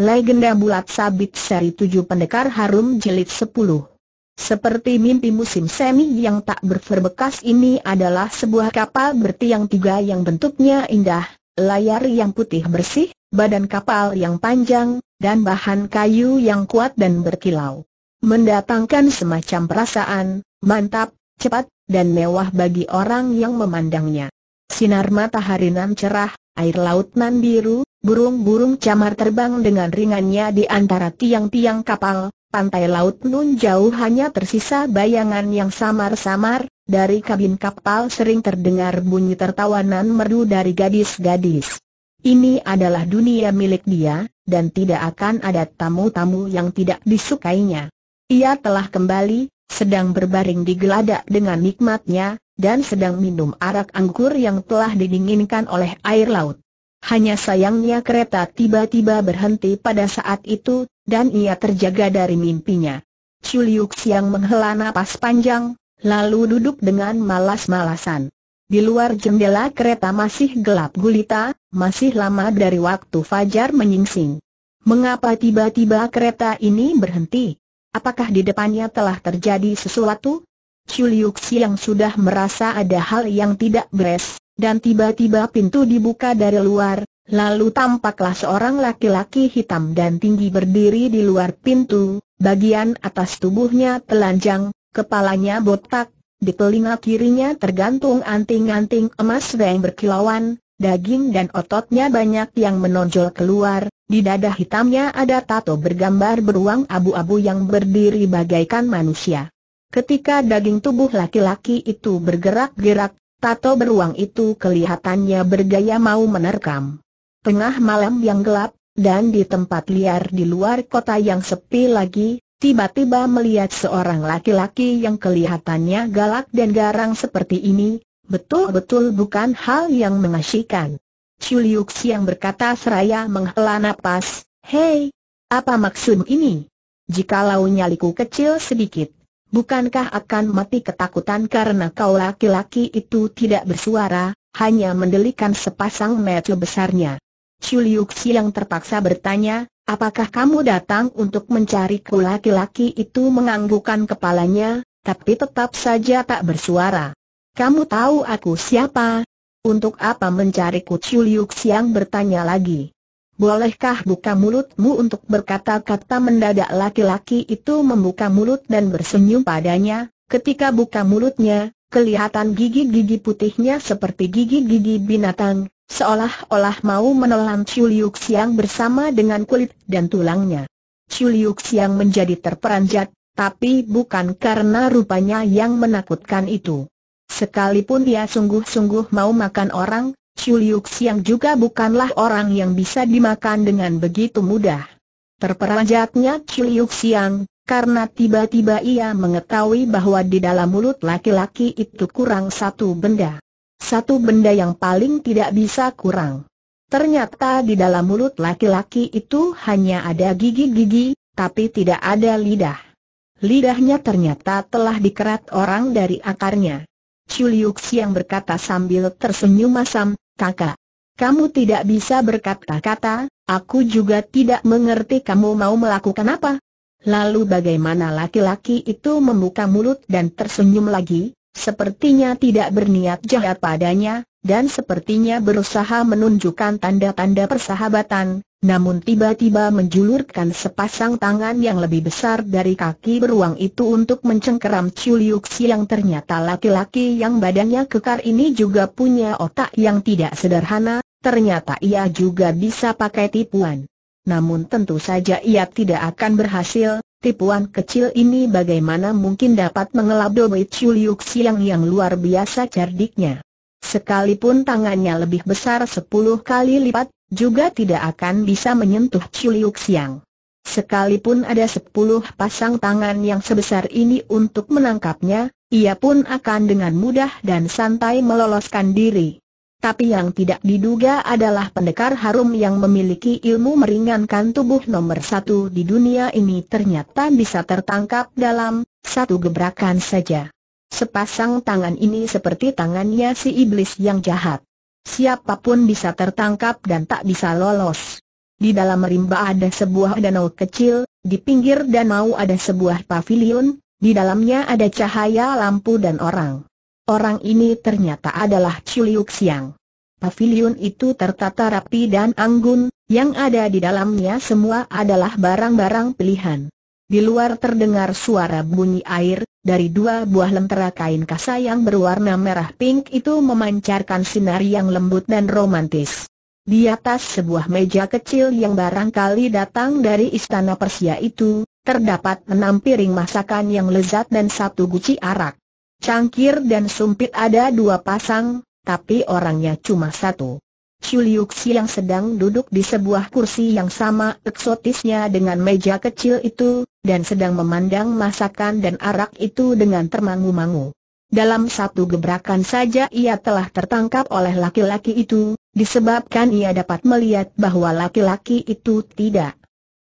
Legenda bulat sabit seri 7 pendekar harum jelit 10 Seperti mimpi musim semi yang tak berferbekas ini adalah sebuah kapal bertiang tiga yang bentuknya indah, layar yang putih bersih, badan kapal yang panjang, dan bahan kayu yang kuat dan berkilau. Mendatangkan semacam perasaan, mantap, cepat, dan mewah bagi orang yang memandangnya. Sinar matahari nan cerah, air laut nan biru, Burung-burung camar terbang dengan ringannya di antara tiang-tiang kapal, pantai laut nun jauh hanya tersisa bayangan yang samar-samar, dari kabin kapal sering terdengar bunyi tertawanan merdu dari gadis-gadis. Ini adalah dunia milik dia, dan tidak akan ada tamu-tamu yang tidak disukainya. Ia telah kembali, sedang berbaring di geladak dengan nikmatnya, dan sedang minum arak anggur yang telah didinginkan oleh air laut. Hanya sayangnya kereta tiba-tiba berhenti pada saat itu, dan ia terjaga dari mimpinya. Chuliuk Siang menghela napas panjang, lalu duduk dengan malas-malasan. Di luar jendela kereta masih gelap gulita, masih lama dari waktu fajar menyingsing. Mengapa tiba-tiba kereta ini berhenti? Apakah di depannya telah terjadi sesuatu? Chuliuk yang sudah merasa ada hal yang tidak beres, dan tiba-tiba pintu dibuka dari luar, lalu tampaklah seorang laki-laki hitam dan tinggi berdiri di luar pintu, bagian atas tubuhnya telanjang, kepalanya botak, di telinga kirinya tergantung anting-anting emas yang berkilauan, daging dan ototnya banyak yang menonjol keluar, di dada hitamnya ada tato bergambar beruang abu-abu yang berdiri bagaikan manusia. Ketika daging tubuh laki-laki itu bergerak-gerak, Tato beruang itu kelihatannya bergaya mau menerkam. Tengah malam yang gelap, dan di tempat liar di luar kota yang sepi lagi, tiba-tiba melihat seorang laki-laki yang kelihatannya galak dan garang seperti ini, betul-betul bukan hal yang mengasyikan. Chuliuks yang berkata seraya menghela napas, Hei, apa maksud ini? Jikalau nyaliku kecil sedikit, Bukankah akan mati ketakutan karena kau laki-laki itu tidak bersuara, hanya mendelikan sepasang mata besarnya? Chuliuksi yang terpaksa bertanya, apakah kamu datang untuk mencari kau laki-laki itu menganggukkan kepalanya, tapi tetap saja tak bersuara. Kamu tahu aku siapa? Untuk apa mencariku Chuliuksi yang bertanya lagi? Bolehkah buka mulutmu untuk berkata-kata mendadak laki-laki itu membuka mulut dan bersenyum padanya, ketika buka mulutnya, kelihatan gigi-gigi putihnya seperti gigi-gigi binatang, seolah-olah mau menelan Chu Liu Xiang bersama dengan kulit dan tulangnya. Chu Liu Xiang menjadi terperanjat, tapi bukan karena rupanya yang menakutkan itu. Sekalipun dia sungguh-sungguh mau makan orang, Chuliuk Siang juga bukanlah orang yang bisa dimakan dengan begitu mudah. Terperanjatnya Chuliuk Siang, karena tiba-tiba ia mengetahui bahwa di dalam mulut laki-laki itu kurang satu benda. Satu benda yang paling tidak bisa kurang. Ternyata di dalam mulut laki-laki itu hanya ada gigi-gigi, tapi tidak ada lidah. Lidahnya ternyata telah dikerat orang dari akarnya. Chuliuk Siang berkata sambil tersenyum masam, kakak. Kamu tidak bisa berkata-kata, aku juga tidak mengerti kamu mau melakukan apa. Lalu bagaimana laki-laki itu membuka mulut dan tersenyum lagi, sepertinya tidak berniat jahat padanya, dan sepertinya berusaha menunjukkan tanda-tanda persahabatan, namun tiba-tiba menjulurkan sepasang tangan yang lebih besar dari kaki beruang itu untuk mencengkeram Chiu Liu yang ternyata laki-laki yang badannya kekar ini juga punya otak yang tidak sederhana, ternyata ia juga bisa pakai tipuan. Namun tentu saja ia tidak akan berhasil, Tipuan kecil ini bagaimana mungkin dapat mengelabui Chuliuxi yang yang luar biasa cerdiknya. Sekalipun tangannya lebih besar sepuluh kali lipat, juga tidak akan bisa menyentuh Chuliuk Siang. Sekalipun ada sepuluh pasang tangan yang sebesar ini untuk menangkapnya, ia pun akan dengan mudah dan santai meloloskan diri. Tapi yang tidak diduga adalah pendekar harum yang memiliki ilmu meringankan tubuh nomor satu di dunia ini ternyata bisa tertangkap dalam satu gebrakan saja. Sepasang tangan ini seperti tangannya si iblis yang jahat. Siapapun bisa tertangkap dan tak bisa lolos. Di dalam rimba ada sebuah danau kecil, di pinggir danau ada sebuah pavilion, di dalamnya ada cahaya lampu dan orang. Orang ini ternyata adalah Chuliuk Siang. Pavilion itu tertata rapi dan anggun, yang ada di dalamnya semua adalah barang-barang pilihan. Di luar terdengar suara bunyi air, dari dua buah lentera kain kasa yang berwarna merah pink itu memancarkan sinar yang lembut dan romantis. Di atas sebuah meja kecil yang barangkali datang dari istana Persia itu, terdapat enam piring masakan yang lezat dan satu guci arak. Cangkir dan sumpit ada dua pasang, tapi orangnya cuma satu. Chuliuxi yang sedang duduk di sebuah kursi yang sama eksotisnya dengan meja kecil itu, dan sedang memandang masakan dan arak itu dengan termangu-mangu. Dalam satu gebrakan saja ia telah tertangkap oleh laki-laki itu, disebabkan ia dapat melihat bahwa laki-laki itu tidak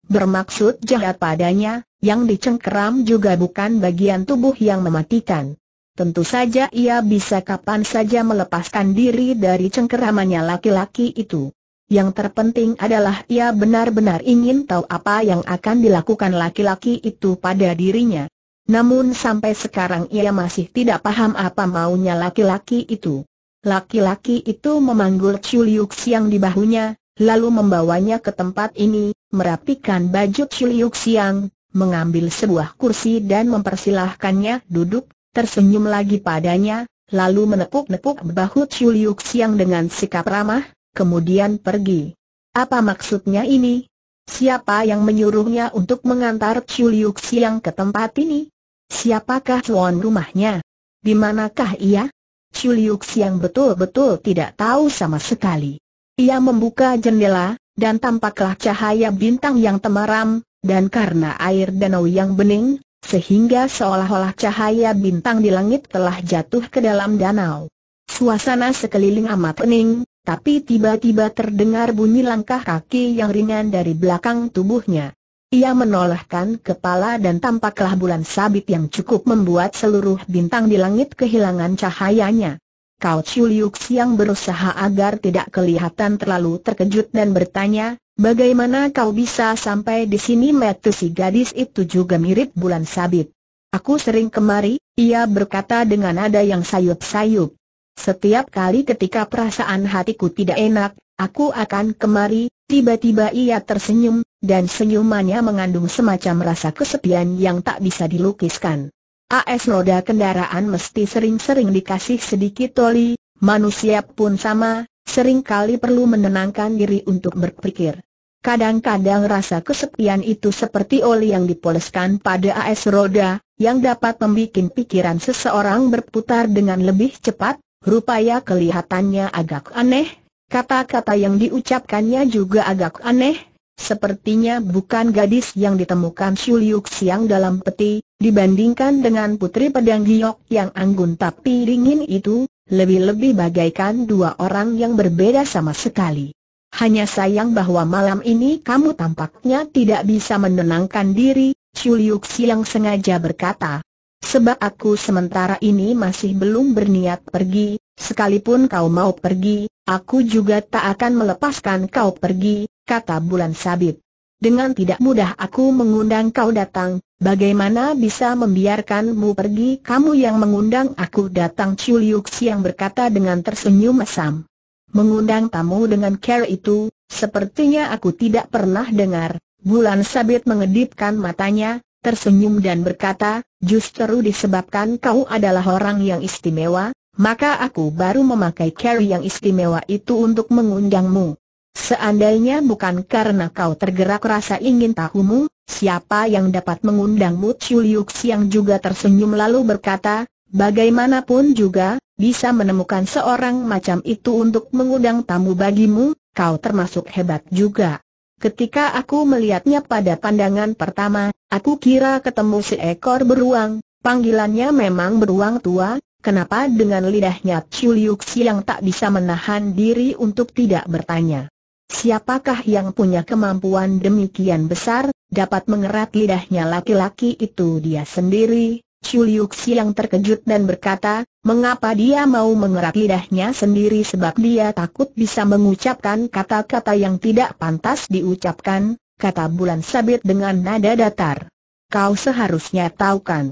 bermaksud jahat padanya, yang dicengkeram juga bukan bagian tubuh yang mematikan. Tentu saja ia bisa kapan saja melepaskan diri dari cengkeramannya laki-laki itu yang terpenting adalah ia benar-benar ingin tahu apa yang akan dilakukan laki-laki itu pada dirinya. Namun sampai sekarang ia masih tidak paham apa maunya laki-laki itu. Laki-laki itu memanggul Chuliuk Siang di bahunya, lalu membawanya ke tempat ini, merapikan baju Chuliuk Siang, mengambil sebuah kursi dan mempersilahkannya duduk, tersenyum lagi padanya, lalu menepuk-nepuk bahu Chuliuk Siang dengan sikap ramah, kemudian pergi. Apa maksudnya ini? Siapa yang menyuruhnya untuk mengantar Chuliuk Siang ke tempat ini? Siapakah tuan rumahnya? Di manakah ia? Chuliuk Siang betul-betul tidak tahu sama sekali. Ia membuka jendela, dan tampaklah cahaya bintang yang temaram, dan karena air danau yang bening, sehingga seolah-olah cahaya bintang di langit telah jatuh ke dalam danau. Suasana sekeliling amat pening, tapi tiba-tiba terdengar bunyi langkah kaki yang ringan dari belakang tubuhnya. Ia menolehkan kepala dan tampaklah bulan sabit yang cukup membuat seluruh bintang di langit kehilangan cahayanya. Kau Chuliuk yang berusaha agar tidak kelihatan terlalu terkejut dan bertanya, bagaimana kau bisa sampai di sini metu si gadis itu juga mirip bulan sabit. Aku sering kemari, ia berkata dengan nada yang sayup-sayup. Setiap kali ketika perasaan hatiku tidak enak, aku akan kemari, tiba-tiba ia tersenyum, dan senyumannya mengandung semacam rasa kesepian yang tak bisa dilukiskan. AS roda kendaraan mesti sering-sering dikasih sedikit toli, manusia pun sama, kali perlu menenangkan diri untuk berpikir. Kadang-kadang rasa kesepian itu seperti oli yang dipoleskan pada AS roda, yang dapat membuat pikiran seseorang berputar dengan lebih cepat, Rupanya kelihatannya agak aneh, kata-kata yang diucapkannya juga agak aneh, Sepertinya bukan gadis yang ditemukan Shuliuk siang Xiang dalam peti, dibandingkan dengan putri pedang giok yang anggun tapi dingin itu, lebih-lebih bagaikan dua orang yang berbeda sama sekali. Hanya sayang bahwa malam ini kamu tampaknya tidak bisa menenangkan diri, Shuliuk siang Xiang sengaja berkata. Sebab aku sementara ini masih belum berniat pergi, sekalipun kau mau pergi, aku juga tak akan melepaskan kau pergi, kata Bulan Sabit. Dengan tidak mudah aku mengundang kau datang, bagaimana bisa membiarkanmu pergi kamu yang mengundang aku datang Chuliuk yang berkata dengan tersenyum masam. Mengundang tamu dengan care itu, sepertinya aku tidak pernah dengar, Bulan Sabit mengedipkan matanya, tersenyum dan berkata, Justru disebabkan kau adalah orang yang istimewa, maka aku baru memakai carry yang istimewa itu untuk mengundangmu. Seandainya bukan karena kau tergerak rasa ingin tahumu, siapa yang dapat mengundangmu Chuliuk yang juga tersenyum lalu berkata, bagaimanapun juga, bisa menemukan seorang macam itu untuk mengundang tamu bagimu, kau termasuk hebat juga. Ketika aku melihatnya pada pandangan pertama, aku kira ketemu seekor beruang, panggilannya memang beruang tua, kenapa dengan lidahnya Chu Liu yang tak bisa menahan diri untuk tidak bertanya. Siapakah yang punya kemampuan demikian besar, dapat mengerat lidahnya laki-laki itu dia sendiri, Chuliuxi yang terkejut dan berkata, mengapa dia mau mengerat lidahnya sendiri sebab dia takut bisa mengucapkan kata-kata yang tidak pantas diucapkan, kata Bulan Sabit dengan nada datar. Kau seharusnya tahu kan.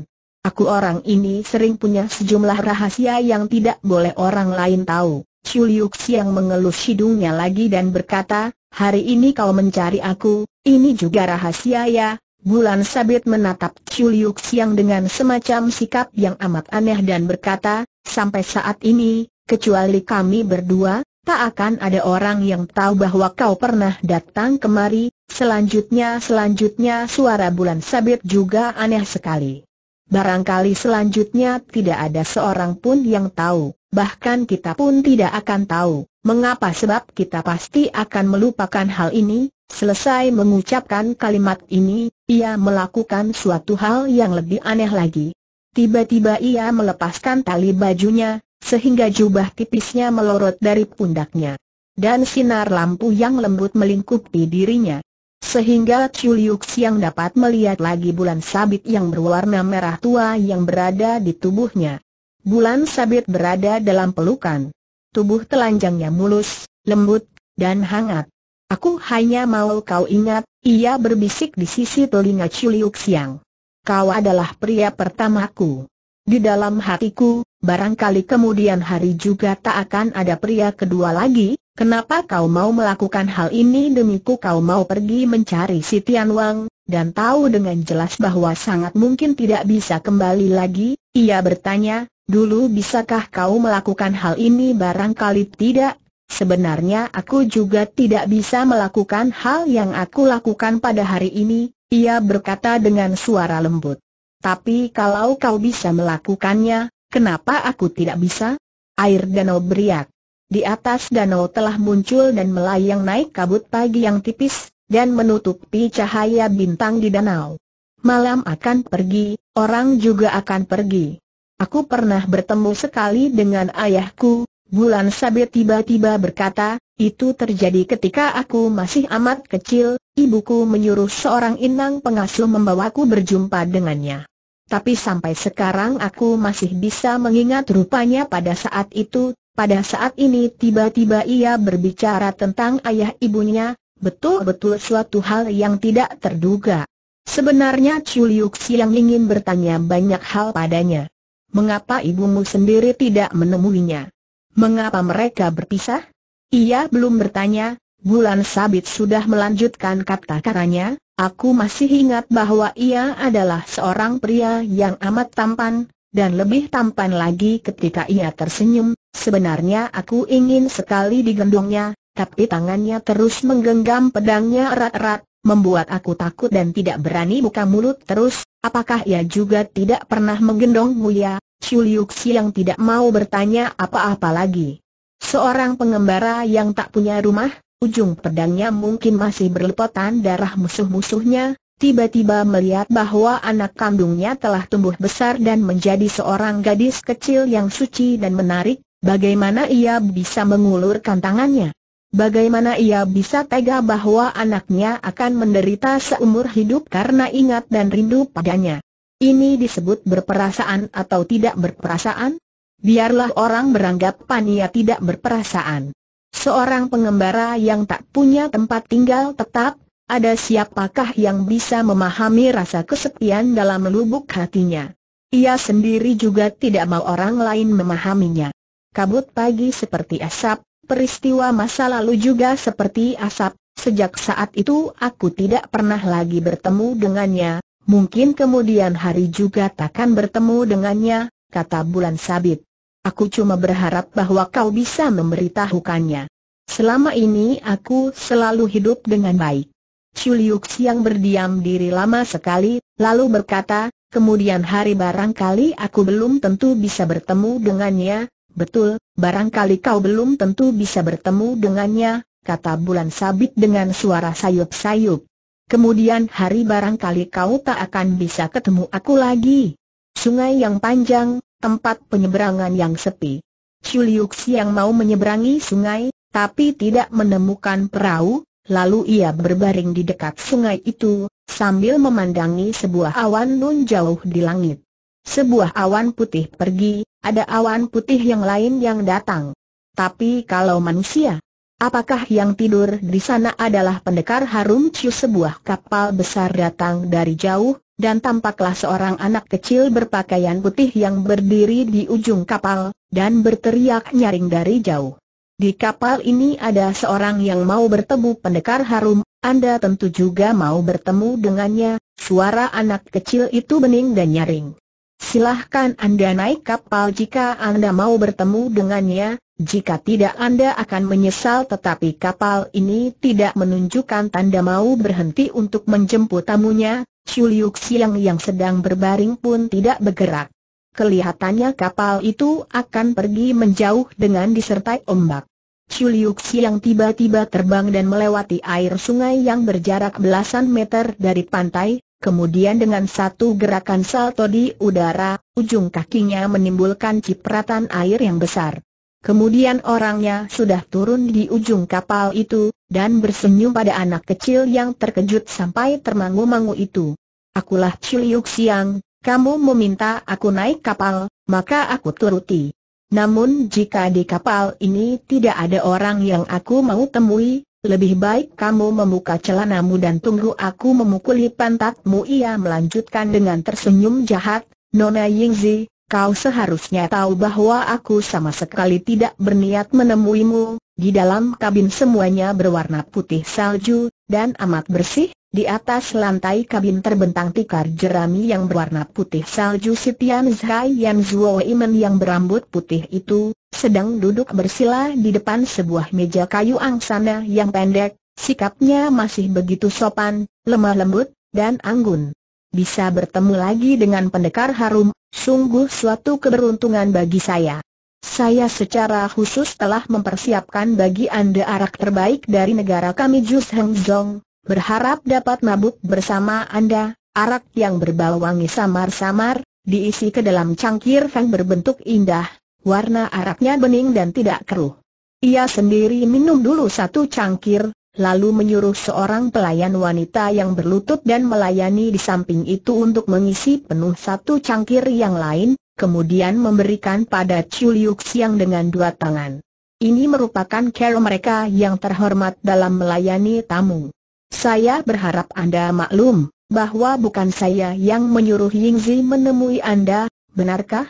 Aku orang ini sering punya sejumlah rahasia yang tidak boleh orang lain tahu. Chuliuxi yang mengelus hidungnya lagi dan berkata, hari ini kau mencari aku, ini juga rahasia ya, Bulan Sabit menatap Liu Xiang dengan semacam sikap yang amat aneh dan berkata, sampai saat ini, kecuali kami berdua, tak akan ada orang yang tahu bahwa kau pernah datang kemari, selanjutnya selanjutnya suara bulan sabit juga aneh sekali. Barangkali selanjutnya tidak ada seorang pun yang tahu, bahkan kita pun tidak akan tahu, mengapa sebab kita pasti akan melupakan hal ini, Selesai mengucapkan kalimat ini, ia melakukan suatu hal yang lebih aneh lagi. Tiba-tiba ia melepaskan tali bajunya, sehingga jubah tipisnya melorot dari pundaknya. Dan sinar lampu yang lembut melingkupi dirinya. Sehingga Chuliuk Siang dapat melihat lagi bulan sabit yang berwarna merah tua yang berada di tubuhnya. Bulan sabit berada dalam pelukan. Tubuh telanjangnya mulus, lembut, dan hangat. Aku hanya mau kau ingat, ia berbisik di sisi telinga Chuliuk Siang. Kau adalah pria pertamaku. Di dalam hatiku, barangkali kemudian hari juga tak akan ada pria kedua lagi, kenapa kau mau melakukan hal ini demiku kau mau pergi mencari si Tian Wang, dan tahu dengan jelas bahwa sangat mungkin tidak bisa kembali lagi, ia bertanya, dulu bisakah kau melakukan hal ini barangkali tidak, Sebenarnya aku juga tidak bisa melakukan hal yang aku lakukan pada hari ini, ia berkata dengan suara lembut. Tapi kalau kau bisa melakukannya, kenapa aku tidak bisa? Air danau beriak. Di atas danau telah muncul dan melayang naik kabut pagi yang tipis, dan menutupi cahaya bintang di danau. Malam akan pergi, orang juga akan pergi. Aku pernah bertemu sekali dengan ayahku, Bulan Sabit tiba-tiba berkata, itu terjadi ketika aku masih amat kecil, ibuku menyuruh seorang inang pengasuh membawaku berjumpa dengannya. Tapi sampai sekarang aku masih bisa mengingat rupanya pada saat itu, pada saat ini tiba-tiba ia berbicara tentang ayah ibunya, betul-betul suatu hal yang tidak terduga. Sebenarnya Chuliuk yang ingin bertanya banyak hal padanya. Mengapa ibumu sendiri tidak menemuinya? Mengapa mereka berpisah? Ia belum bertanya, Bulan Sabit sudah melanjutkan kata-katanya, aku masih ingat bahwa ia adalah seorang pria yang amat tampan, dan lebih tampan lagi ketika ia tersenyum, sebenarnya aku ingin sekali digendongnya, tapi tangannya terus menggenggam pedangnya erat-erat, membuat aku takut dan tidak berani buka mulut terus, apakah ia juga tidak pernah menggendong mulia? Ya? Chiu Liu Xi yang tidak mau bertanya apa-apa lagi. Seorang pengembara yang tak punya rumah, ujung pedangnya mungkin masih berlepotan darah musuh-musuhnya, tiba-tiba melihat bahwa anak kandungnya telah tumbuh besar dan menjadi seorang gadis kecil yang suci dan menarik, bagaimana ia bisa mengulurkan tangannya? Bagaimana ia bisa tega bahwa anaknya akan menderita seumur hidup karena ingat dan rindu padanya? Ini disebut berperasaan atau tidak berperasaan? Biarlah orang beranggapan ia tidak berperasaan. Seorang pengembara yang tak punya tempat tinggal tetap, ada siapakah yang bisa memahami rasa kesepian dalam lubuk hatinya? Ia sendiri juga tidak mau orang lain memahaminya. Kabut pagi seperti asap, peristiwa masa lalu juga seperti asap, sejak saat itu aku tidak pernah lagi bertemu dengannya, Mungkin kemudian hari juga takkan bertemu dengannya, kata Bulan Sabit. Aku cuma berharap bahwa kau bisa memberitahukannya. Selama ini aku selalu hidup dengan baik. Chuliuk yang berdiam diri lama sekali, lalu berkata, kemudian hari barangkali aku belum tentu bisa bertemu dengannya, betul, barangkali kau belum tentu bisa bertemu dengannya, kata Bulan Sabit dengan suara sayup-sayup. Kemudian hari barangkali kau tak akan bisa ketemu aku lagi. Sungai yang panjang, tempat penyeberangan yang sepi. Chuliuks yang mau menyeberangi sungai, tapi tidak menemukan perahu, lalu ia berbaring di dekat sungai itu, sambil memandangi sebuah awan nun jauh di langit. Sebuah awan putih pergi, ada awan putih yang lain yang datang. Tapi kalau manusia, Apakah yang tidur di sana adalah pendekar harum Ciu sebuah kapal besar datang dari jauh, dan tampaklah seorang anak kecil berpakaian putih yang berdiri di ujung kapal, dan berteriak nyaring dari jauh. Di kapal ini ada seorang yang mau bertemu pendekar harum, Anda tentu juga mau bertemu dengannya, suara anak kecil itu bening dan nyaring. Silahkan Anda naik kapal jika Anda mau bertemu dengannya, jika tidak Anda akan menyesal tetapi kapal ini tidak menunjukkan tanda mau berhenti untuk menjemput tamunya, Chuliuk Siang yang sedang berbaring pun tidak bergerak. Kelihatannya kapal itu akan pergi menjauh dengan disertai ombak. Chuliuk Siang tiba-tiba terbang dan melewati air sungai yang berjarak belasan meter dari pantai, Kemudian dengan satu gerakan salto di udara, ujung kakinya menimbulkan cipratan air yang besar. Kemudian orangnya sudah turun di ujung kapal itu, dan bersenyum pada anak kecil yang terkejut sampai termangu-mangu itu. Akulah Ciliuk Siang, kamu meminta aku naik kapal, maka aku turuti. Namun jika di kapal ini tidak ada orang yang aku mau temui, lebih baik kamu membuka celanamu dan tunggu aku memukuli pantatmu. Ia melanjutkan dengan tersenyum jahat, Nona Yingzi, Kau seharusnya tahu bahwa aku sama sekali tidak berniat menemuimu, di dalam kabin semuanya berwarna putih salju, dan amat bersih, di atas lantai kabin terbentang tikar jerami yang berwarna putih salju Setian Zhai Yan Zuo Imen yang berambut putih itu, sedang duduk bersila di depan sebuah meja kayu angsana yang pendek, sikapnya masih begitu sopan, lemah lembut, dan anggun bisa bertemu lagi dengan pendekar harum, sungguh suatu keberuntungan bagi saya. Saya secara khusus telah mempersiapkan bagi Anda arak terbaik dari negara kami Jus Zong, berharap dapat mabuk bersama Anda, arak yang berbau wangi samar-samar, diisi ke dalam cangkir yang berbentuk indah, warna araknya bening dan tidak keruh. Ia sendiri minum dulu satu cangkir, lalu menyuruh seorang pelayan wanita yang berlutut dan melayani di samping itu untuk mengisi penuh satu cangkir yang lain, kemudian memberikan pada Chu Liu Xiang dengan dua tangan. Ini merupakan cara mereka yang terhormat dalam melayani tamu. Saya berharap Anda maklum, bahwa bukan saya yang menyuruh Yingzi menemui Anda, benarkah?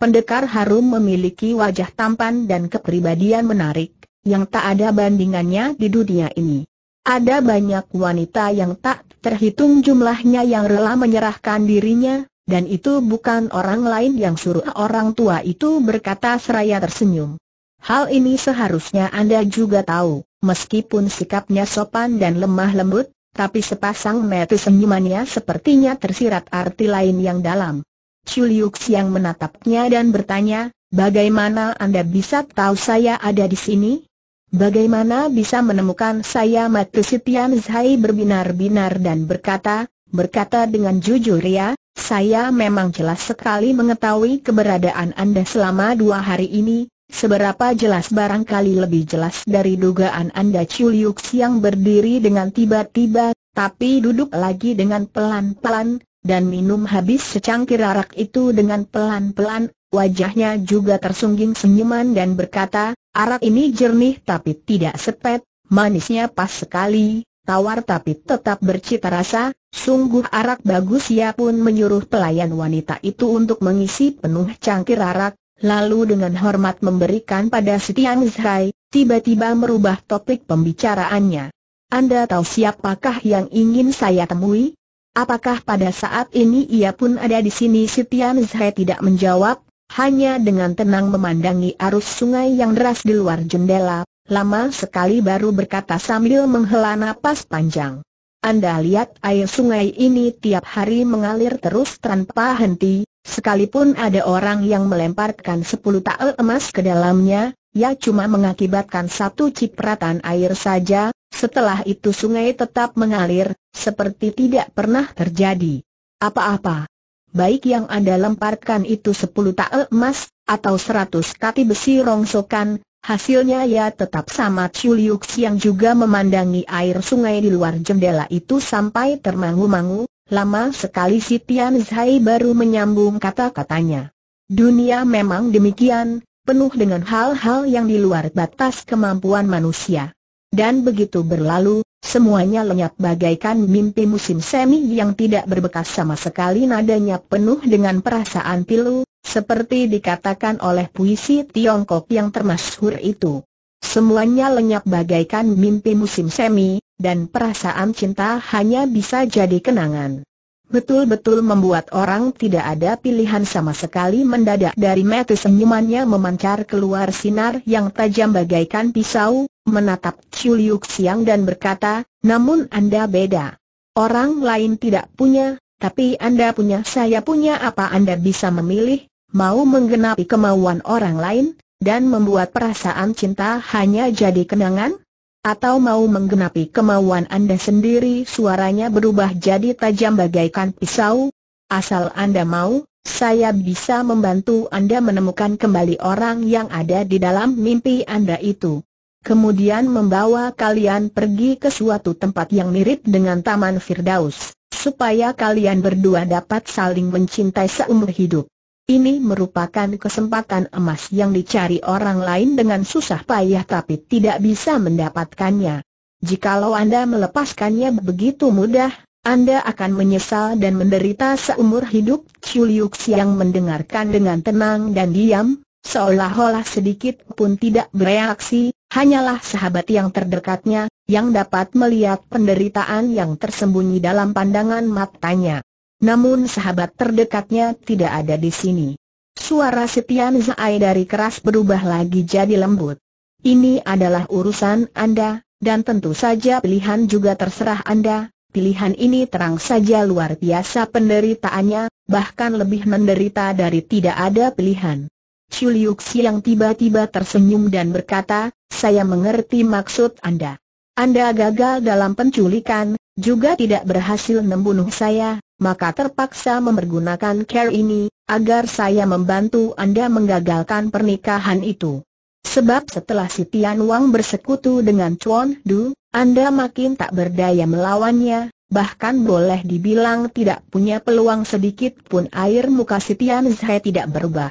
Pendekar harum memiliki wajah tampan dan kepribadian menarik yang tak ada bandingannya di dunia ini. Ada banyak wanita yang tak terhitung jumlahnya yang rela menyerahkan dirinya, dan itu bukan orang lain yang suruh orang tua itu berkata seraya tersenyum. Hal ini seharusnya Anda juga tahu, meskipun sikapnya sopan dan lemah lembut, tapi sepasang mata senyumannya sepertinya tersirat arti lain yang dalam. Chuliux yang menatapnya dan bertanya, bagaimana Anda bisa tahu saya ada di sini? Bagaimana bisa menemukan saya mati Sitian Zhai berbinar-binar dan berkata, berkata dengan jujur ya, saya memang jelas sekali mengetahui keberadaan Anda selama dua hari ini, Seberapa jelas barangkali lebih jelas dari dugaan Anda Chuliuk yang berdiri dengan tiba-tiba, tapi duduk lagi dengan pelan-pelan, dan minum habis secangkir arak itu dengan pelan-pelan, Wajahnya juga tersungging senyuman dan berkata, arak ini jernih tapi tidak sepet, manisnya pas sekali, tawar tapi tetap bercita rasa, sungguh arak bagus ia pun menyuruh pelayan wanita itu untuk mengisi penuh cangkir arak, lalu dengan hormat memberikan pada Sitian Zhai, tiba-tiba merubah topik pembicaraannya. Anda tahu siapakah yang ingin saya temui? Apakah pada saat ini ia pun ada di sini? Sitian Zhe tidak menjawab, hanya dengan tenang memandangi arus sungai yang deras di luar jendela, lama sekali baru berkata sambil menghela napas panjang. Anda lihat air sungai ini tiap hari mengalir terus tanpa henti, sekalipun ada orang yang melemparkan sepuluh tael emas ke dalamnya, ya cuma mengakibatkan satu cipratan air saja, setelah itu sungai tetap mengalir, seperti tidak pernah terjadi apa-apa baik yang Anda lemparkan itu sepuluh tael emas, atau seratus kati besi rongsokan, hasilnya ya tetap sama Chu yang juga memandangi air sungai di luar jendela itu sampai termangu-mangu, lama sekali si Tian Zhai baru menyambung kata-katanya. Dunia memang demikian, penuh dengan hal-hal yang di luar batas kemampuan manusia. Dan begitu berlalu, Semuanya lenyap bagaikan mimpi musim semi yang tidak berbekas sama sekali nadanya penuh dengan perasaan pilu, seperti dikatakan oleh puisi Tiongkok yang termasyhur itu. Semuanya lenyap bagaikan mimpi musim semi, dan perasaan cinta hanya bisa jadi kenangan betul-betul membuat orang tidak ada pilihan sama sekali mendadak dari mata senyumannya memancar keluar sinar yang tajam bagaikan pisau, menatap Liu Xiang dan berkata, namun Anda beda. Orang lain tidak punya, tapi Anda punya saya punya apa Anda bisa memilih, mau menggenapi kemauan orang lain, dan membuat perasaan cinta hanya jadi kenangan? Atau mau menggenapi kemauan Anda sendiri suaranya berubah jadi tajam bagaikan pisau? Asal Anda mau, saya bisa membantu Anda menemukan kembali orang yang ada di dalam mimpi Anda itu. Kemudian membawa kalian pergi ke suatu tempat yang mirip dengan Taman Firdaus, supaya kalian berdua dapat saling mencintai seumur hidup. Ini merupakan kesempatan emas yang dicari orang lain dengan susah payah tapi tidak bisa mendapatkannya. Jikalau Anda melepaskannya begitu mudah, Anda akan menyesal dan menderita seumur hidup. Chuliuk yang mendengarkan dengan tenang dan diam, seolah-olah sedikit pun tidak bereaksi, hanyalah sahabat yang terdekatnya, yang dapat melihat penderitaan yang tersembunyi dalam pandangan matanya. Namun sahabat terdekatnya tidak ada di sini. Suara Setian Zai dari keras berubah lagi jadi lembut. Ini adalah urusan Anda, dan tentu saja pilihan juga terserah Anda. Pilihan ini terang saja luar biasa penderitaannya, bahkan lebih menderita dari tidak ada pilihan. Chu Liuxi yang tiba-tiba tersenyum dan berkata, saya mengerti maksud Anda. Anda gagal dalam penculikan, juga tidak berhasil membunuh saya, maka terpaksa mempergunakan care ini, agar saya membantu Anda menggagalkan pernikahan itu. Sebab setelah si Tian Wang bersekutu dengan Chuan Du, Anda makin tak berdaya melawannya, bahkan boleh dibilang tidak punya peluang sedikit pun air muka si Tian Zhe tidak berubah.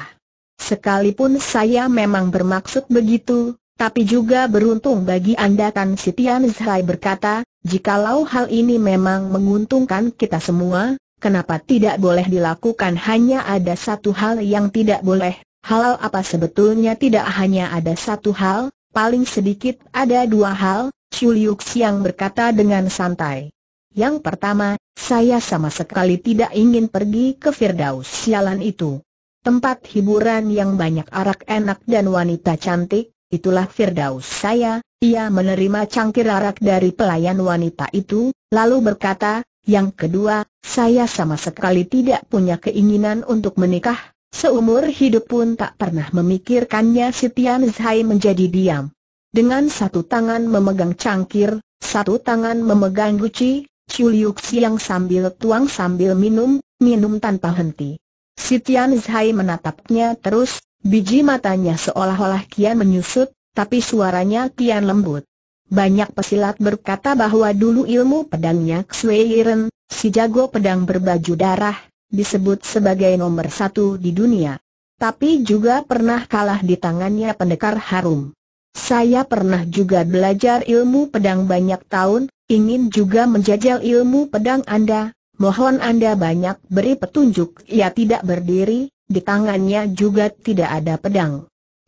Sekalipun saya memang bermaksud begitu, tapi juga beruntung bagi Anda kan si Tian Zhe berkata, Jikalau hal ini memang menguntungkan kita semua, kenapa tidak boleh dilakukan hanya ada satu hal yang tidak boleh, halal apa sebetulnya tidak hanya ada satu hal, paling sedikit ada dua hal, Chuliuk Siang berkata dengan santai. Yang pertama, saya sama sekali tidak ingin pergi ke Firdaus sialan itu. Tempat hiburan yang banyak arak enak dan wanita cantik, Itulah Firdaus saya, ia menerima cangkir arak dari pelayan wanita itu, lalu berkata, yang kedua, saya sama sekali tidak punya keinginan untuk menikah, seumur hidup pun tak pernah memikirkannya Sitian Zhai menjadi diam. Dengan satu tangan memegang cangkir, satu tangan memegang guci, Chu Liuk Siang sambil tuang sambil minum, minum tanpa henti. Sitian Zhai menatapnya terus, Biji matanya seolah-olah kian menyusut, tapi suaranya kian lembut. Banyak pesilat berkata bahwa dulu ilmu pedangnya Ksweiren, si jago pedang berbaju darah, disebut sebagai nomor satu di dunia. Tapi juga pernah kalah di tangannya pendekar harum. Saya pernah juga belajar ilmu pedang banyak tahun, ingin juga menjajal ilmu pedang Anda, mohon Anda banyak beri petunjuk. Ia tidak berdiri, di tangannya juga tidak ada pedang.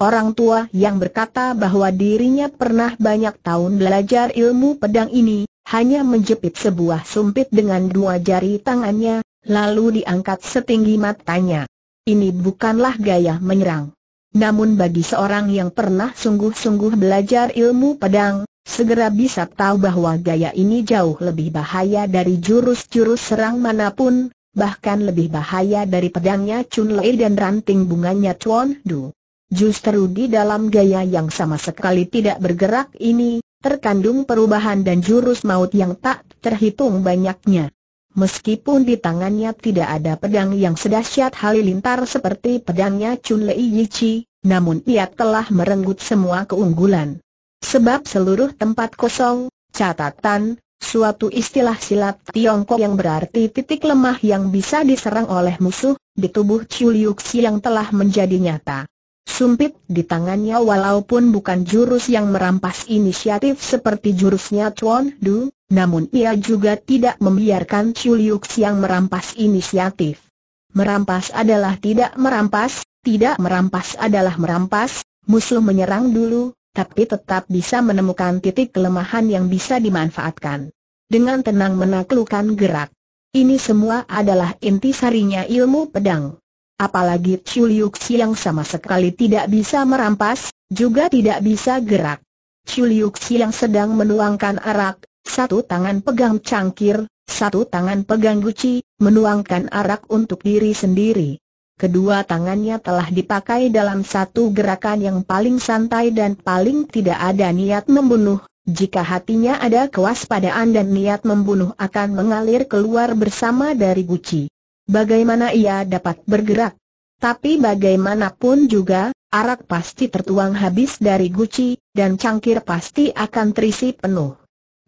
Orang tua yang berkata bahwa dirinya pernah banyak tahun belajar ilmu pedang ini, hanya menjepit sebuah sumpit dengan dua jari tangannya, lalu diangkat setinggi matanya. Ini bukanlah gaya menyerang. Namun bagi seorang yang pernah sungguh-sungguh belajar ilmu pedang, segera bisa tahu bahwa gaya ini jauh lebih bahaya dari jurus-jurus serang manapun, bahkan lebih bahaya dari pedangnya Chun Lei dan ranting bunganya Chuan Du. Justru di dalam gaya yang sama sekali tidak bergerak ini, terkandung perubahan dan jurus maut yang tak terhitung banyaknya. Meskipun di tangannya tidak ada pedang yang sedahsyat halilintar seperti pedangnya Chun Lei Yichi, namun ia telah merenggut semua keunggulan. Sebab seluruh tempat kosong, catatan, suatu istilah silat Tiongkok yang berarti titik lemah yang bisa diserang oleh musuh, di tubuh Xi yang telah menjadi nyata. Sumpit di tangannya walaupun bukan jurus yang merampas inisiatif seperti jurusnya Chuan Du, namun ia juga tidak membiarkan Xi yang merampas inisiatif. Merampas adalah tidak merampas, tidak merampas adalah merampas, musuh menyerang dulu, tapi tetap bisa menemukan titik kelemahan yang bisa dimanfaatkan. Dengan tenang menaklukkan gerak. Ini semua adalah intisarinya ilmu pedang. Apalagi Liu Xi yang sama sekali tidak bisa merampas, juga tidak bisa gerak. Liu Xi yang sedang menuangkan arak, satu tangan pegang cangkir, satu tangan pegang guci, menuangkan arak untuk diri sendiri kedua tangannya telah dipakai dalam satu gerakan yang paling santai dan paling tidak ada niat membunuh, jika hatinya ada kewaspadaan dan niat membunuh akan mengalir keluar bersama dari guci. Bagaimana ia dapat bergerak? Tapi bagaimanapun juga, arak pasti tertuang habis dari guci, dan cangkir pasti akan terisi penuh.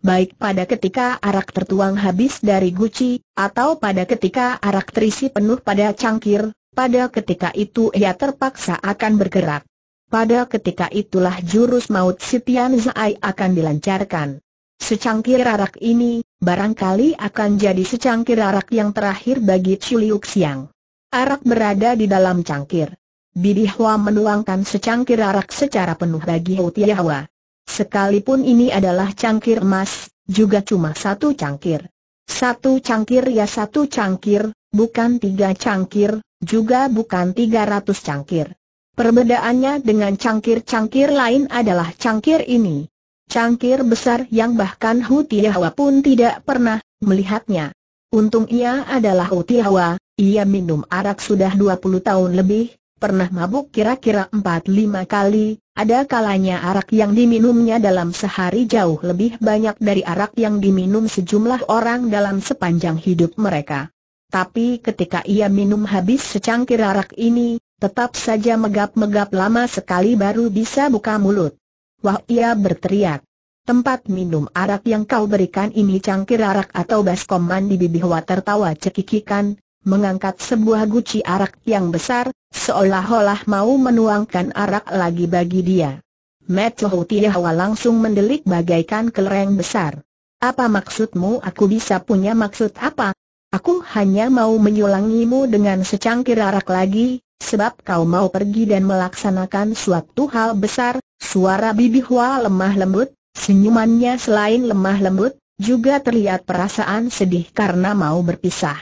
Baik pada ketika arak tertuang habis dari guci, atau pada ketika arak terisi penuh pada cangkir, pada ketika itu ia terpaksa akan bergerak. Pada ketika itulah jurus maut Sitian Zai akan dilancarkan. Secangkir arak ini, barangkali akan jadi secangkir arak yang terakhir bagi Chuliuk Siang. Arak berada di dalam cangkir. Hua menuangkan secangkir arak secara penuh bagi Hutiahwa. Sekalipun ini adalah cangkir emas, juga cuma satu cangkir. Satu cangkir ya satu cangkir, bukan tiga cangkir, juga bukan 300 cangkir. Perbedaannya dengan cangkir-cangkir lain adalah cangkir ini. Cangkir besar yang bahkan Hutiawa pun tidak pernah melihatnya. Untung ia adalah Hutiawa, ia minum arak sudah 20 tahun lebih, pernah mabuk kira-kira 4-5 kali, ada kalanya arak yang diminumnya dalam sehari jauh lebih banyak dari arak yang diminum sejumlah orang dalam sepanjang hidup mereka. Tapi ketika ia minum habis secangkir arak ini, tetap saja megap-megap lama sekali baru bisa buka mulut. Wah ia berteriak. Tempat minum arak yang kau berikan ini cangkir arak atau baskoman di bibihwa tertawa cekikikan, mengangkat sebuah guci arak yang besar, seolah-olah mau menuangkan arak lagi bagi dia. Metlohu Tiahawa langsung mendelik bagaikan kelereng besar. Apa maksudmu aku bisa punya maksud apa? Aku hanya mau menyulangimu dengan secangkir arak lagi, sebab kau mau pergi dan melaksanakan suatu hal besar. Suara Bibi Hua lemah lembut, senyumannya selain lemah lembut, juga terlihat perasaan sedih karena mau berpisah.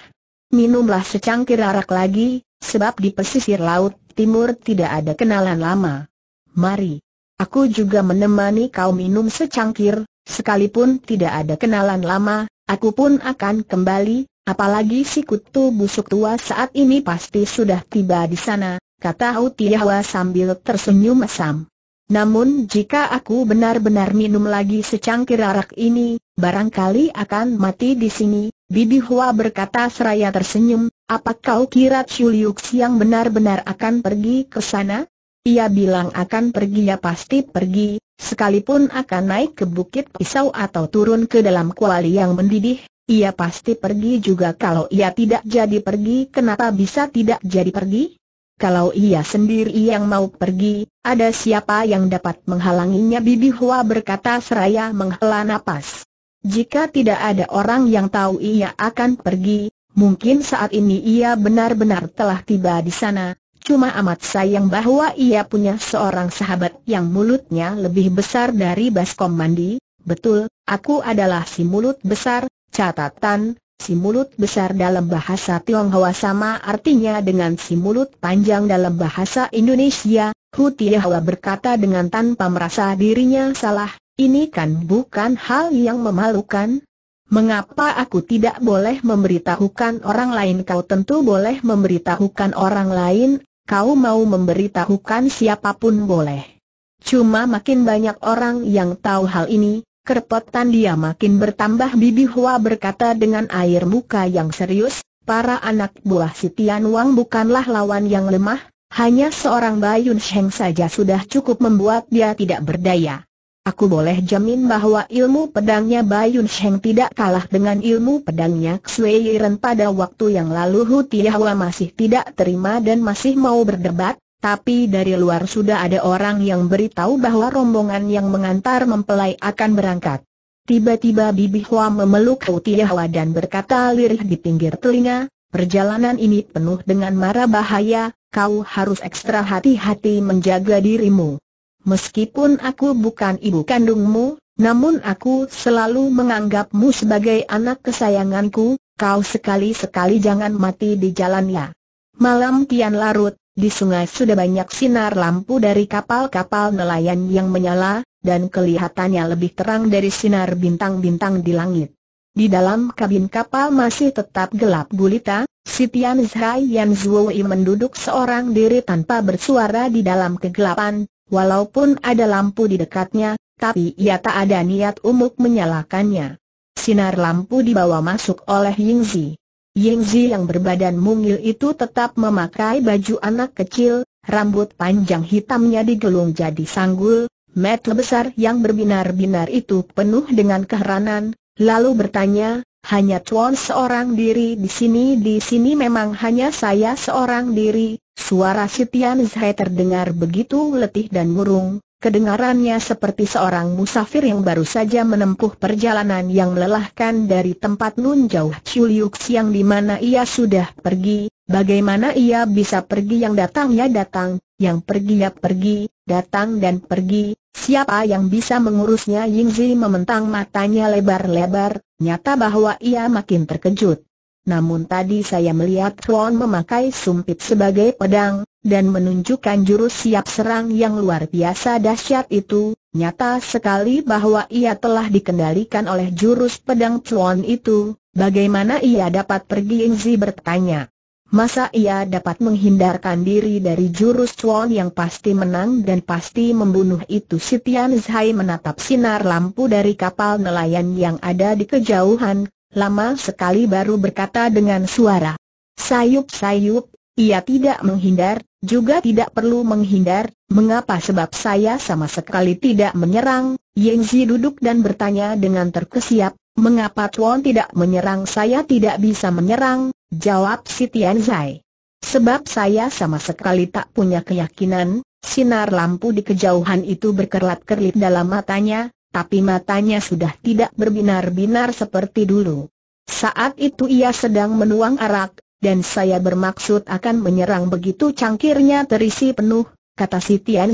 Minumlah secangkir arak lagi, sebab di pesisir laut timur tidak ada kenalan lama. Mari. Aku juga menemani kau minum secangkir, sekalipun tidak ada kenalan lama, aku pun akan kembali, Apalagi si kutu busuk tua saat ini pasti sudah tiba di sana, kata Utiawa sambil tersenyum mesam. Namun jika aku benar-benar minum lagi secangkir arak ini, barangkali akan mati di sini, Bibi Hua berkata seraya tersenyum, apa kau kira Chuliuk yang benar-benar akan pergi ke sana? Ia bilang akan pergi ya pasti pergi, sekalipun akan naik ke bukit pisau atau turun ke dalam kuali yang mendidih, ia pasti pergi juga kalau ia tidak jadi pergi kenapa bisa tidak jadi pergi? Kalau ia sendiri yang mau pergi, ada siapa yang dapat menghalanginya Bibi Hua berkata seraya menghela napas. Jika tidak ada orang yang tahu ia akan pergi, mungkin saat ini ia benar-benar telah tiba di sana, Cuma amat sayang bahwa ia punya seorang sahabat yang mulutnya lebih besar dari baskom mandi. Betul, aku adalah si mulut besar, Catatan, si mulut besar dalam bahasa Tionghoa sama artinya dengan si mulut panjang dalam bahasa Indonesia, Hu berkata dengan tanpa merasa dirinya salah, ini kan bukan hal yang memalukan. Mengapa aku tidak boleh memberitahukan orang lain kau tentu boleh memberitahukan orang lain, kau mau memberitahukan siapapun boleh. Cuma makin banyak orang yang tahu hal ini, Kerepotan dia makin bertambah Bibi Hua berkata dengan air muka yang serius, para anak buah si Tian Wang bukanlah lawan yang lemah, hanya seorang Bayun Sheng saja sudah cukup membuat dia tidak berdaya. Aku boleh jamin bahwa ilmu pedangnya Bayun Sheng tidak kalah dengan ilmu pedangnya Xueyiren pada waktu yang lalu Hu Tiahua masih tidak terima dan masih mau berdebat, tapi dari luar sudah ada orang yang beritahu bahwa rombongan yang mengantar mempelai akan berangkat. Tiba-tiba Bibi Hua memeluk Hua dan berkata lirih di pinggir telinga, perjalanan ini penuh dengan mara bahaya, kau harus ekstra hati-hati menjaga dirimu. Meskipun aku bukan ibu kandungmu, namun aku selalu menganggapmu sebagai anak kesayanganku, kau sekali-sekali jangan mati di jalan jalannya. Malam kian larut, di sungai sudah banyak sinar lampu dari kapal-kapal nelayan yang menyala, dan kelihatannya lebih terang dari sinar bintang-bintang di langit. Di dalam kabin kapal masih tetap gelap gulita, si Tian Zhai Yan menduduk seorang diri tanpa bersuara di dalam kegelapan, walaupun ada lampu di dekatnya, tapi ia tak ada niat umuk menyalakannya. Sinar lampu dibawa masuk oleh Yingzi. Yingzi yang berbadan mungil itu tetap memakai baju anak kecil, rambut panjang hitamnya digelung jadi sanggul, mata besar yang berbinar-binar itu penuh dengan keheranan, lalu bertanya, hanya Tuan seorang diri di sini di sini memang hanya saya seorang diri, suara Sitian Zhe terdengar begitu letih dan murung, Kedengarannya seperti seorang musafir yang baru saja menempuh perjalanan yang melelahkan dari tempat Nun jauh Chuliuk yang di mana ia sudah pergi, bagaimana ia bisa pergi yang datang ya datang, yang pergi ya pergi, datang dan pergi, siapa yang bisa mengurusnya Yingzi mementang matanya lebar-lebar, nyata bahwa ia makin terkejut namun tadi saya melihat Tuan memakai sumpit sebagai pedang, dan menunjukkan jurus siap serang yang luar biasa dahsyat itu, nyata sekali bahwa ia telah dikendalikan oleh jurus pedang Tuan itu, bagaimana ia dapat pergi Inzi bertanya. Masa ia dapat menghindarkan diri dari jurus Tuan yang pasti menang dan pasti membunuh itu Sitian Zhai menatap sinar lampu dari kapal nelayan yang ada di kejauhan, lama sekali baru berkata dengan suara. Sayup-sayup, ia tidak menghindar, juga tidak perlu menghindar, mengapa sebab saya sama sekali tidak menyerang, Yengzi duduk dan bertanya dengan terkesiap, mengapa Tuan tidak menyerang saya tidak bisa menyerang, jawab si Tianzai. Sebab saya sama sekali tak punya keyakinan, Sinar lampu di kejauhan itu berkerlat-kerlit dalam matanya, tapi matanya sudah tidak berbinar-binar seperti dulu. Saat itu ia sedang menuang arak, dan saya bermaksud akan menyerang begitu cangkirnya terisi penuh, kata si Tian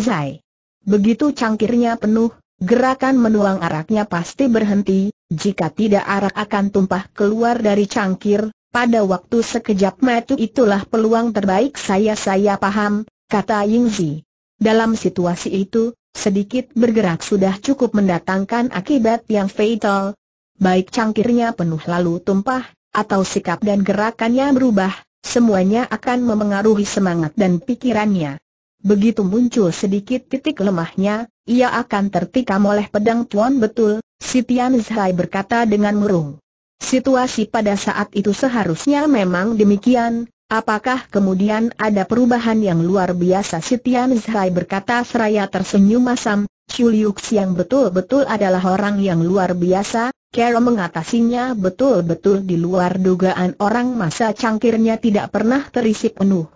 Begitu cangkirnya penuh, gerakan menuang araknya pasti berhenti, jika tidak arak akan tumpah keluar dari cangkir, pada waktu sekejap metu itulah peluang terbaik saya saya paham, kata Yingzi. Dalam situasi itu, Sedikit bergerak sudah cukup mendatangkan akibat yang fatal. Baik cangkirnya penuh lalu tumpah, atau sikap dan gerakannya berubah, semuanya akan memengaruhi semangat dan pikirannya. Begitu muncul sedikit titik lemahnya, ia akan tertikam oleh pedang Tuan Betul, si Tian Zhai berkata dengan murung. Situasi pada saat itu seharusnya memang demikian, Apakah kemudian ada perubahan yang luar biasa si Zhai berkata seraya tersenyum masam, Chu Xiang yang betul-betul adalah orang yang luar biasa, Kero mengatasinya betul-betul di luar dugaan orang masa cangkirnya tidak pernah terisi penuh.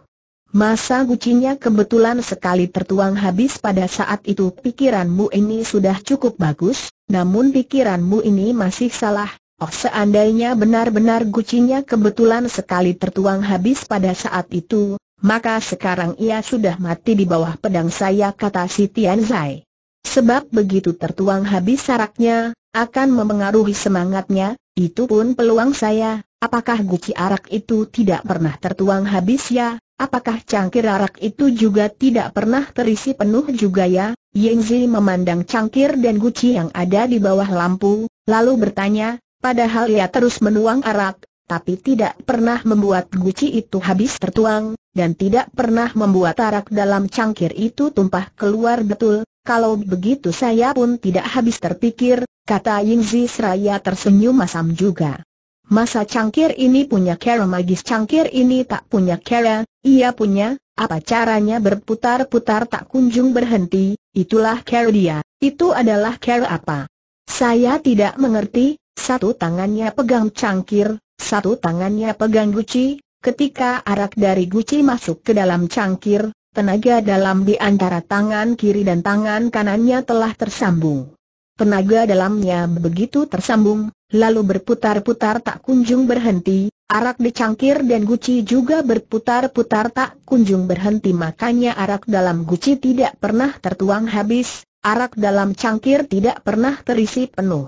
Masa gucinya kebetulan sekali tertuang habis pada saat itu pikiranmu ini sudah cukup bagus, namun pikiranmu ini masih salah, Oh seandainya benar-benar gucinya kebetulan sekali tertuang habis pada saat itu, maka sekarang ia sudah mati di bawah pedang saya kata si Tianzai. Sebab begitu tertuang habis saraknya, akan memengaruhi semangatnya, itu pun peluang saya, apakah guci arak itu tidak pernah tertuang habis ya, apakah cangkir arak itu juga tidak pernah terisi penuh juga ya, Yengzi memandang cangkir dan guci yang ada di bawah lampu, lalu bertanya, Padahal ia terus menuang arak, tapi tidak pernah membuat guci itu habis tertuang, dan tidak pernah membuat arak dalam cangkir itu tumpah keluar betul, kalau begitu saya pun tidak habis terpikir, kata Yingzi seraya tersenyum masam juga. Masa cangkir ini punya kera magis cangkir ini tak punya kera, ia punya, apa caranya berputar-putar tak kunjung berhenti, itulah kera dia, itu adalah kera apa. Saya tidak mengerti, satu tangannya pegang cangkir, satu tangannya pegang guci, ketika arak dari guci masuk ke dalam cangkir, tenaga dalam di antara tangan kiri dan tangan kanannya telah tersambung. Tenaga dalamnya begitu tersambung, lalu berputar-putar tak kunjung berhenti, arak di cangkir dan guci juga berputar-putar tak kunjung berhenti makanya arak dalam guci tidak pernah tertuang habis, arak dalam cangkir tidak pernah terisi penuh.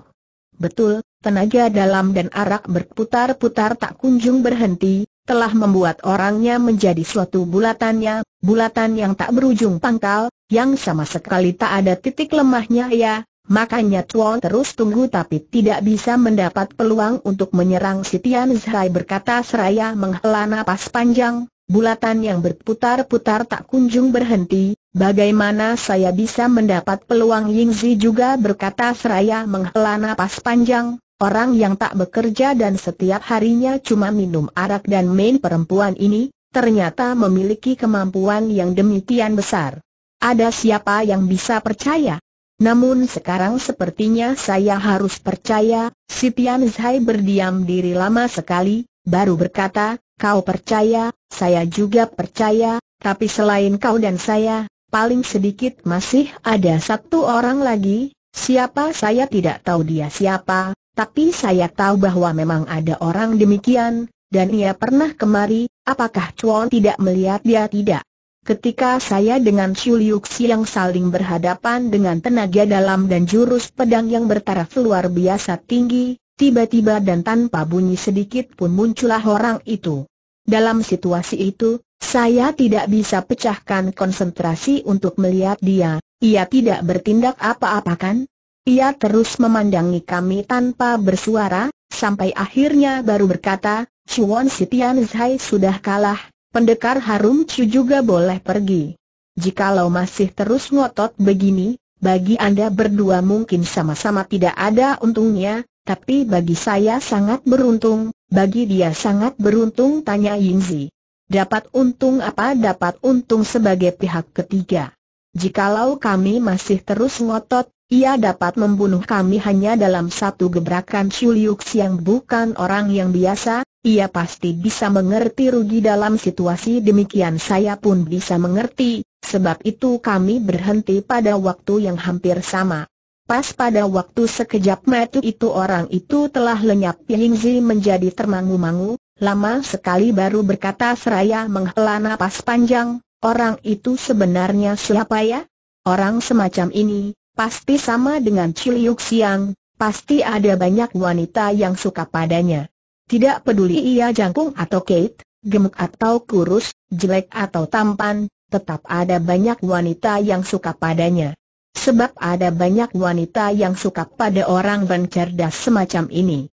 Betul, tenaga dalam dan arak berputar-putar tak kunjung berhenti, telah membuat orangnya menjadi suatu bulatannya, bulatan yang tak berujung pangkal, yang sama sekali tak ada titik lemahnya ya, makanya Tuan terus tunggu tapi tidak bisa mendapat peluang untuk menyerang si Tian Zhai berkata seraya menghela napas panjang, bulatan yang berputar-putar tak kunjung berhenti, Bagaimana saya bisa mendapat peluang Yingzi juga berkata seraya menghela napas panjang, Orang yang tak bekerja dan setiap harinya cuma minum arak dan main perempuan ini, ternyata memiliki kemampuan yang demikian besar. Ada siapa yang bisa percaya? Namun sekarang sepertinya saya harus percaya, si Tian Zhai berdiam diri lama sekali, baru berkata, kau percaya, saya juga percaya, tapi selain kau dan saya, paling sedikit masih ada satu orang lagi, siapa saya tidak tahu dia siapa, tapi saya tahu bahwa memang ada orang demikian, dan ia pernah kemari, apakah Chuan tidak melihat dia tidak? Ketika saya dengan Xiu yang saling berhadapan dengan tenaga dalam dan jurus pedang yang bertaraf luar biasa tinggi, tiba-tiba dan tanpa bunyi sedikit pun muncullah orang itu. Dalam situasi itu, saya tidak bisa pecahkan konsentrasi untuk melihat dia, ia tidak bertindak apa-apa kan? Ia terus memandangi kami tanpa bersuara, sampai akhirnya baru berkata, Chuan Sitian Zhai sudah kalah, pendekar harum Chu juga boleh pergi. Jikalau masih terus ngotot begini, bagi Anda berdua mungkin sama-sama tidak ada untungnya, tapi bagi saya sangat beruntung, bagi dia sangat beruntung tanya Yingzi. Dapat untung apa dapat untung sebagai pihak ketiga? Jikalau kami masih terus ngotot, ia dapat membunuh kami hanya dalam satu gebrakan Shuliuks yang bukan orang yang biasa, ia pasti bisa mengerti rugi dalam situasi demikian saya pun bisa mengerti, sebab itu kami berhenti pada waktu yang hampir sama. Pas pada waktu sekejap metu itu orang itu telah lenyap Yingzi menjadi termangu-mangu, lama sekali baru berkata seraya menghela napas panjang, orang itu sebenarnya siapa ya? Orang semacam ini, pasti sama dengan Ciliuk Siang, pasti ada banyak wanita yang suka padanya. Tidak peduli ia jangkung atau Kate, gemuk atau kurus, jelek atau tampan, tetap ada banyak wanita yang suka padanya. Sebab ada banyak wanita yang suka pada orang bercerdas semacam ini.